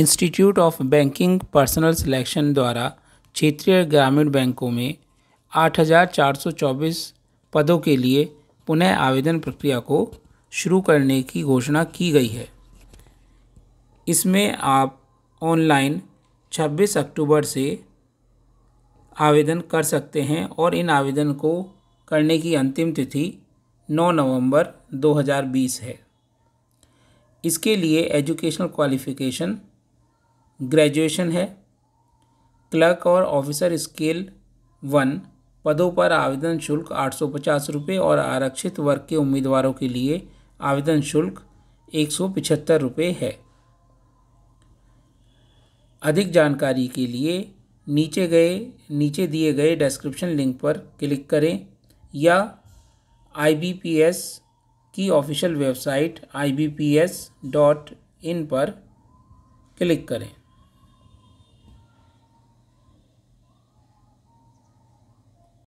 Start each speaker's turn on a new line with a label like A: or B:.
A: institute of banking personnel selection द्वारा क्षेत्रीय ग्रामीण बैंकों में 8,424 पदों के लिए पुनः आवेदन प्रक्रिया को शुरू करने की घोषणा की गई है इसमें आप ऑनलाइन 26 अक्टूबर से आवेदन कर सकते हैं और इन आवेदन को करने की अंतिम तिथि 9 नवंबर 2020 है इसके लिए एजुकेशनल क्वालिफ़िकेशन ग्रेजुएशन है क्लर्क और ऑफिसर स्केल वन पदों पर आवेदन शुल्क आठ सौ पचास रुपये और आरक्षित वर्ग के उम्मीदवारों के लिए आवेदन शुल्क एक सौ पिछहत्तर रुपये है अधिक जानकारी के लिए नीचे गए नीचे दिए गए डिस्क्रिप्शन लिंक पर क्लिक करें या आई की official website I B P S dot in पर क्लिक करें